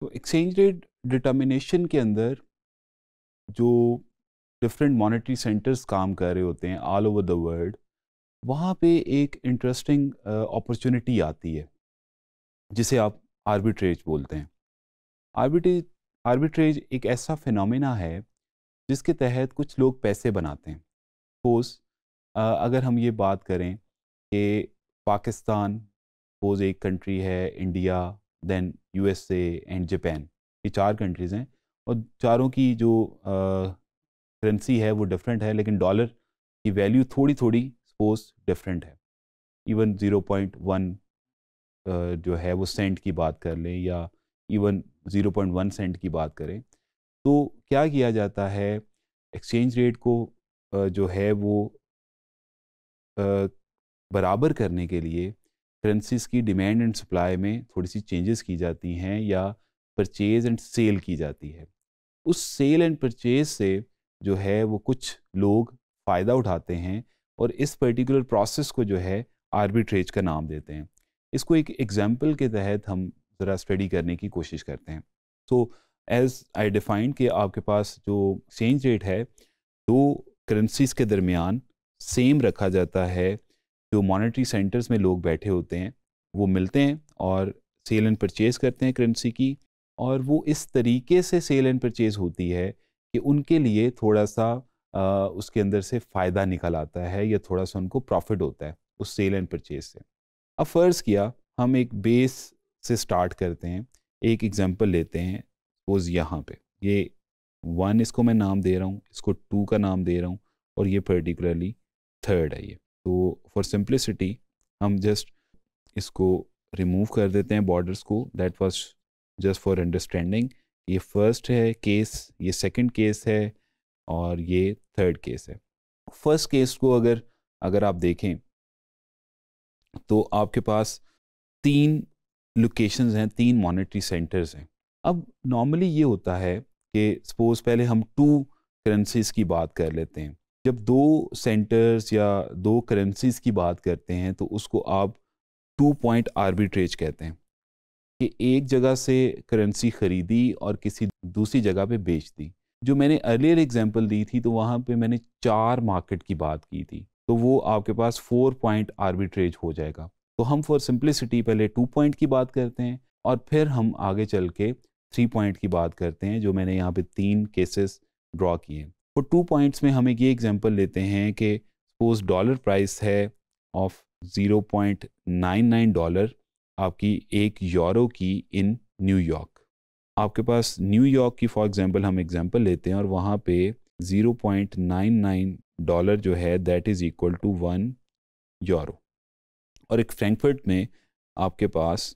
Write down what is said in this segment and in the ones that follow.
तो exchange rate determination के अंदर जो डिफरेंट मॉनेटरी सेंटर्स काम कर रहे होते हैं ऑल ओवर द वर्ल्ड वहाँ पे एक इंटरेस्टिंग अपॉर्चुनिटी uh, आती है जिसे आप आर्बिट्रेज बोलते हैं आर्बिट्रेज आर्बिट्रेज एक ऐसा फिनोमेना है जिसके तहत कुछ लोग पैसे बनाते हैं पोज uh, अगर हम ये बात करें कि पाकिस्तान सपोज एक कंट्री है India then USA and Japan ये चार कंट्रीज़ हैं और चारों की जो करेंसी है वो डिफरेंट है लेकिन डॉलर की वैल्यू थोड़ी थोड़ी सपोज डिफरेंट है इवन ज़ीरो पॉइंट वन जो है वो सेंट की बात कर लें या even zero point one cent की बात करें तो क्या किया जाता है एक्सचेंज रेट को uh, जो है वो uh, बराबर करने के लिए करेंसीज की डिमांड एंड सप्लाई में थोड़ी सी चेंजेस की जाती हैं या परचेज एंड सेल की जाती है उस सेल एंड परचेज से जो है वो कुछ लोग फ़ायदा उठाते हैं और इस पर्टिकुलर प्रोसेस को जो है आर्बिट्रेज का नाम देते हैं इसको एक एग्जाम्पल के तहत हम ज़रा स्टडी करने की कोशिश करते हैं सो एज़ आई डिफाइंड कि आपके पास जो एक्सचेंज रेट है दो करेंसीज के दरमियान सेम रखा जाता है जो मॉनेटरी सेंटर्स में लोग बैठे होते हैं वो मिलते हैं और सेल एंड परचेज करते हैं करेंसी की और वो इस तरीके से सेल एंड परचेज होती है कि उनके लिए थोड़ा सा आ, उसके अंदर से फ़ायदा निकल आता है या थोड़ा सा उनको प्रॉफिट होता है उस सेल एंड परचेज से अब फ़र्ज़ किया हम एक बेस से स्टार्ट करते हैं एक एग्जांपल लेते हैं सपोज़ यहाँ पे ये वन इसको मैं नाम दे रहा हूँ इसको टू का नाम दे रहा हूँ और ये पर्टिकुलरली थर्ड है ये तो फॉर सिंप्लिसिटी हम जस्ट इसको रिमूव कर देते हैं बॉर्डर्स को that was just for understanding ये फर्स्ट है केस ये सेकंड केस है और ये थर्ड केस है फर्स्ट केस को अगर अगर आप देखें तो आपके पास तीन लोकेशंस हैं तीन मॉनेटरी सेंटर्स हैं अब नॉर्मली ये होता है कि सपोज पहले हम टू करेंसीज की बात कर लेते हैं जब दो सेंटर्स या दो करेंसीज की बात करते हैं तो उसको आप टू पॉइंट आर्बिट्रेज कहते हैं कि एक जगह से करेंसी ख़रीदी और किसी दूसरी जगह पे बेच दी जो मैंने अर्लियर एग्जांपल दी थी तो वहाँ पे मैंने चार मार्केट की बात की थी तो वो आपके पास फोर पॉइंट आर्बिट्रेज हो जाएगा तो हम फॉर सिंप्लिसिटी पहले टू पॉइंट की बात करते हैं और फिर हम आगे चल के थ्री पॉइंट की बात करते हैं जो मैंने यहाँ पे तीन केसेस ड्रॉ किए हैं फॉर टू पॉइंट्स में हम एक ये एग्जांपल लेते हैं कि सपोज डॉलर प्राइस है ऑफ 0.99 डॉलर आपकी एक यूरो की इन न्यूयॉर्क आपके पास न्यूयॉर्क की फॉर एग्जांपल हम एग्जांपल लेते हैं और वहाँ पे 0.99 डॉलर जो है that is equal to one euro और एक फ्रैंकफर्ट में आपके पास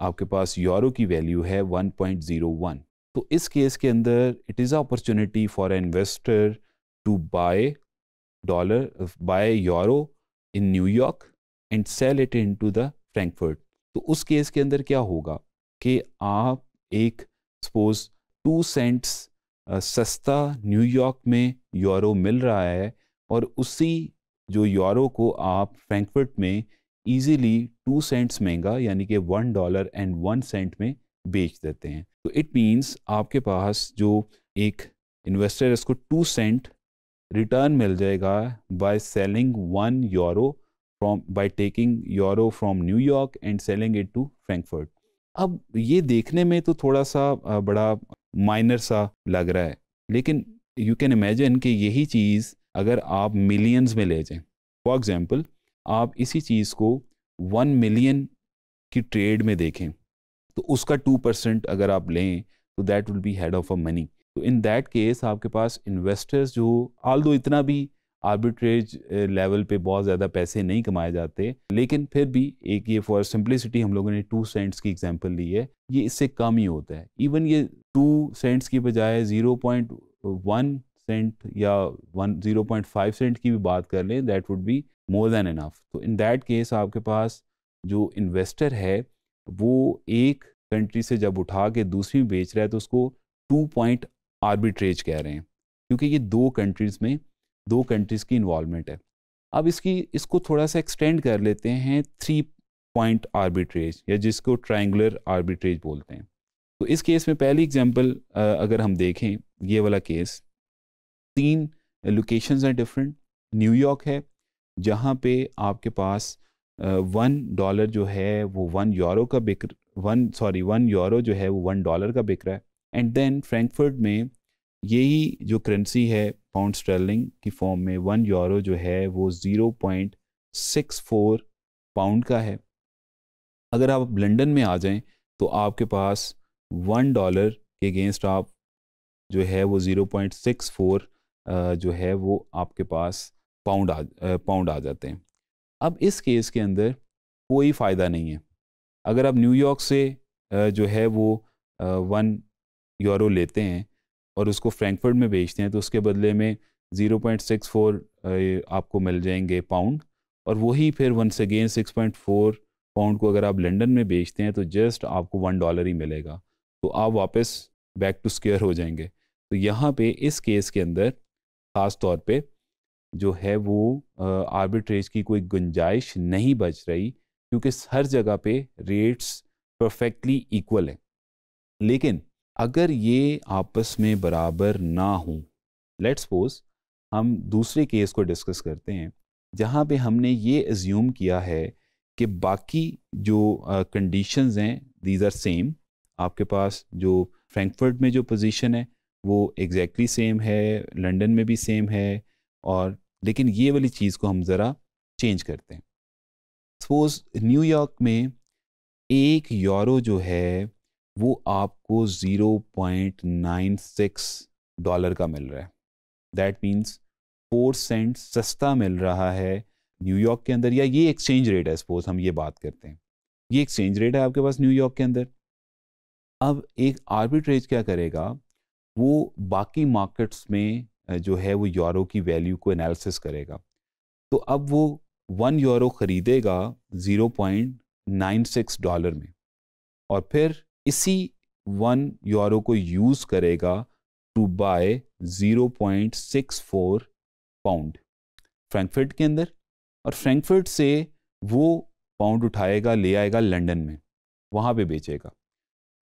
आपके पास यूरो की वैल्यू है 1.01 तो इस केस के अंदर it is a opportunity for a investor to buy dollar buy euro in New York and sell it in to the Frankfurt तो उस केस के अंदर क्या होगा कि आप एक सपोज टू सेंट्स सस्ता न्यूयॉर्क में यूरो मिल रहा है और उसी जो यूरो को आप फ्रैंकफर्ट में इजीली टू सेंट्स महंगा यानी कि one dollar and one cent में बेच देते हैं तो इट मीन्स आपके पास जो एक इन्वेस्टर इसको टू सेंट रिटर्न मिल जाएगा by selling one euro from by taking euro from New York and selling it to Frankfurt अब ये देखने में तो थोड़ा सा बड़ा माइनर सा लग रहा है लेकिन यू कैन इमेजिन कि यही चीज़ अगर आप मिलियंस में ले जाएं फॉर एग्ज़ाम्पल आप इसी चीज़ को वन मिलियन की ट्रेड में देखें तो उसका टू परसेंट अगर आप लें तो that will be head of a money तो इन दैट केस आपके पास इन्वेस्टर्स जो आल दो इतना भी आर्बिट्रेज लेवल पे बहुत ज़्यादा पैसे नहीं कमाए जाते लेकिन फिर भी एक ये फॉर सिंप्लिसिटी हम लोगों ने टू सेंट्स की एग्जांपल ली है ये इससे कम ही होता है इवन ये टू सेंट्स की बजाय ज़ीरो पॉइंट वन सेंट या one zero point five cent की भी बात कर लें that would be more than enough तो इन दैट केस आपके पास जो इन्वेस्टर है वो एक कंट्री से जब उठा के दूसरी में बेच रहा है तो उसको टू पॉइंट आर्बिट्रेज कह रहे हैं क्योंकि ये दो कंट्रीज़ में दो कंट्रीज़ की इन्वॉलमेंट है अब इसकी इसको थोड़ा सा एक्सटेंड कर लेते हैं थ्री पॉइंट आर्बिट्रेज या जिसको ट्राइंगुलर आर्बिट्रेज बोलते हैं तो इस केस में पहली एग्जांपल अगर हम देखें ये वाला केस तीन लोकेशंस हैं डिफरेंट न्यूयॉर्क है जहाँ पे आपके पास वन डॉलर जो है वो वन यूरो का बिक वन सॉरी वन यूरो जो है वो वन डॉलर का बिक रहा है एंड देन फ्रैंकफर्ट में यही जो करेंसी है पाउंड स्टर्लिंग की फॉर्म में वन यूरो जो है वो zero point six four pound का है अगर आप लंदन में आ जाएं तो आपके पास वन डॉलर के अगेंस्ट आप जो है वो ज़ीरो पॉइंट सिक्स फोर जो है वो आपके पास पाउंड आ पाउंड आ जाते हैं अब इस केस के अंदर कोई फ़ायदा नहीं है अगर आप न्यूयॉर्क से जो है वो वन यूरो लेते हैं और उसको फ्रैंकफर्ट में बेचते हैं तो उसके बदले में ज़ीरो पॉइंट सिक्स फोर आपको मिल जाएंगे पाउंड और वही फिर once again six point four pound को अगर आप लंदन में बेचते हैं तो जस्ट आपको वन डॉलर ही मिलेगा तो आप वापस बैक टू स्केयर हो जाएंगे तो यहाँ पे इस केस के अंदर ख़ास तौर पर जो है वो आर्बिट्रेज की कोई गुंजाइश नहीं बच रही क्योंकि हर जगह पे रेट्स परफेक्टली इक्वल हैं लेकिन अगर ये आपस में बराबर ना हो लेट्स सपोज हम दूसरे केस को डिस्कस करते हैं जहाँ पे हमने ये एज्यूम किया है कि बाकी जो कंडीशंस हैं दीज आर सेम आपके पास जो फ्रैंकफर्ट में जो पोजीशन है वो एग्जैक्टली exactly सेम है लंदन में भी सेम है और लेकिन ये वाली चीज़ को हम ज़रा चेंज करते हैं सपोज न्यूयॉर्क में एक यूरो जो है वो आपको zero point nine six dollar का मिल रहा है दैट मीन्स फोर सेंट सस्ता मिल रहा है न्यूयॉर्क के अंदर या ये एक्सचेंज रेट है सपोज हम ये बात करते हैं ये एक्सचेंज रेट है आपके पास न्यूयॉर्क के अंदर अब एक आर्बिट्रेज क्या करेगा वो बाकी मार्केट्स में जो है वो यूरो की वैल्यू को एनालिसिस करेगा तो अब वो वन यूरो ख़रीदेगा zero point nine six dollar में और फिर इसी वन यूरो को यूज़ करेगा to buy zero point six four pound Frankfurt के अंदर और फ्रैंकफर्ट से वो पाउंड उठाएगा ले आएगा लंदन में वहाँ पे बेचेगा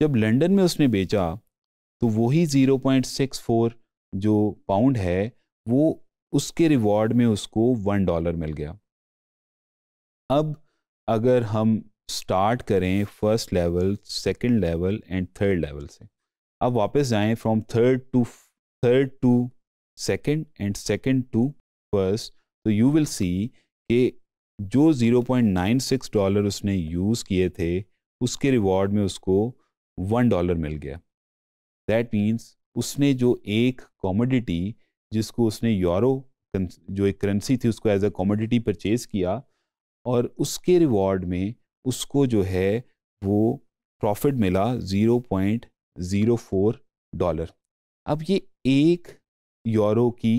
जब लंदन में उसने बेचा तो वही 0.64 जो पाउंड है वो उसके रिवॉर्ड में उसको वन डॉलर मिल गया अब अगर हम स्टार्ट करें first level second level and third level से अब वापस जाएं from third to third to second and second to first तो यू विल सी कि जो 0.96 डॉलर उसने यूज़ किए थे उसके रिवॉर्ड में उसको वन डॉलर मिल गया दैट मीन्स उसने जो एक कॉमोडिटी जिसको उसने यूरो जो एक करेंसी थी उसको एज अ कॉमोडिटी परचेज किया और उसके रिवॉर्ड में उसको जो है वो प्रॉफिट मिला zero point zero four dollar अब ये एक यूरो की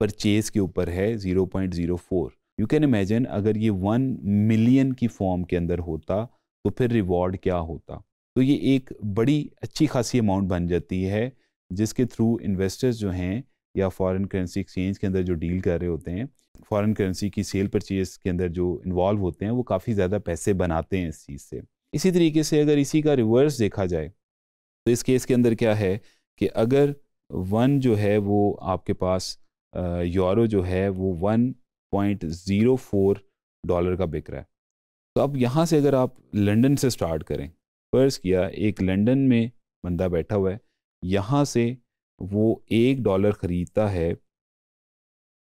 परचेज़ के ऊपर है zero point zero four you can imagine अगर ये वन मिलियन की फॉर्म के अंदर होता तो फिर रिवॉर्ड क्या होता तो ये एक बड़ी अच्छी खासी अमाउंट बन जाती है जिसके थ्रू इन्वेस्टर्स जो हैं या फॉरेन करेंसी एक्सचेंज के अंदर जो डील कर रहे होते हैं फॉरेन करेंसी की सेल परचेज के अंदर जो इन्वॉल्व होते हैं वो काफ़ी ज़्यादा पैसे बनाते हैं इस चीज़ से इसी तरीके से अगर इसी का रिवर्स देखा जाए तो इस केस के अंदर क्या है कि अगर वन जो है वो आपके पास यूरो जो है वो one point zero four dollar का बिक रहा है तो अब यहाँ से अगर आप लंदन से स्टार्ट करें फ़र्ज़ किया एक लंदन में बंदा बैठा हुआ है यहाँ से वो एक डॉलर ख़रीदता है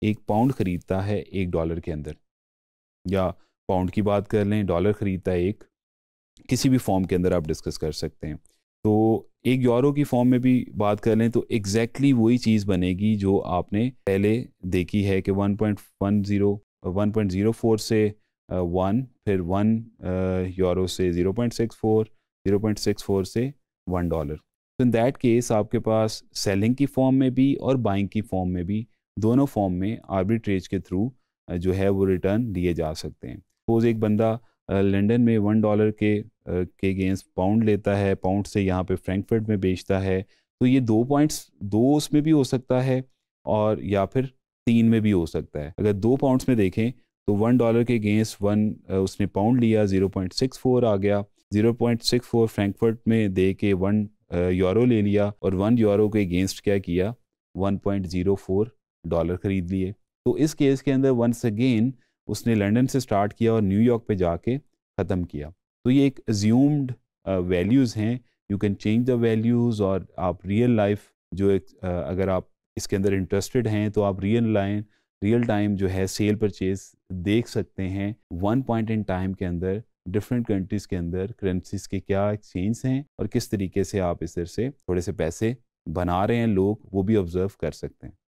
एक पाउंड ख़रीदता है एक डॉलर के अंदर या पाउंड की बात कर लें डॉलर ख़रीदता है एक किसी भी फॉर्म के अंदर आप डिस्कस कर सकते हैं तो एक यूरो की फॉर्म में भी बात कर लें तो एग्जैक्टली exactly वही चीज़ बनेगी जो आपने पहले देखी है कि 1.10 1.04 से वन uh, फिर वन यूरो uh, से 0.64 0.64 से वन डॉलर तो इन दैट केस आपके पास सेलिंग की फॉर्म में भी और बाइंग की फॉर्म में भी दोनों फॉर्म में आर्बिट्रेज के थ्रू जो है वो रिटर्न लिए जा सकते हैं सपोज एक बंदा लंदन में वन डॉलर के के अगेंस्ट पाउंड लेता है पाउंड से यहाँ पे फ्रैंकफर्ट में बेचता है तो ये दो पॉइंट्स दो उसमें भी हो सकता है और या फिर तीन में भी हो सकता है अगर दो पाउंड्स में देखें तो वन डॉलर के अगेंस्ट वन उसने पाउंड लिया ज़ीरो पॉइंट सिक्स फोर आ गया zero point six four Frankfurt में दे के वन यूरो ले लिया और वन यूरो के अगेंस्ट क्या किया 1.04 डॉलर ख़रीद लिए तो इस केस के अंदर वंस अगेन उसने लंदन से स्टार्ट किया और न्यूयॉर्क पे जाके ख़त्म किया तो ये एक ज्यूम्ड वैल्यूज़ हैं you can change the values और आप रियल लाइफ जो एक uh, अगर आप इसके अंदर इंटरेस्टेड हैं तो आप रियल लाइन रियल टाइम जो है सेल परचेज देख सकते हैं वन पॉइंट इन टाइम के अंदर डिफरेंट कंट्रीज के अंदर करेंसीज के क्या एक्सचेंज हैं और किस तरीके से आप इस तरह से थोड़े से पैसे बना रहे हैं लोग वो भी ऑब्जर्व कर सकते हैं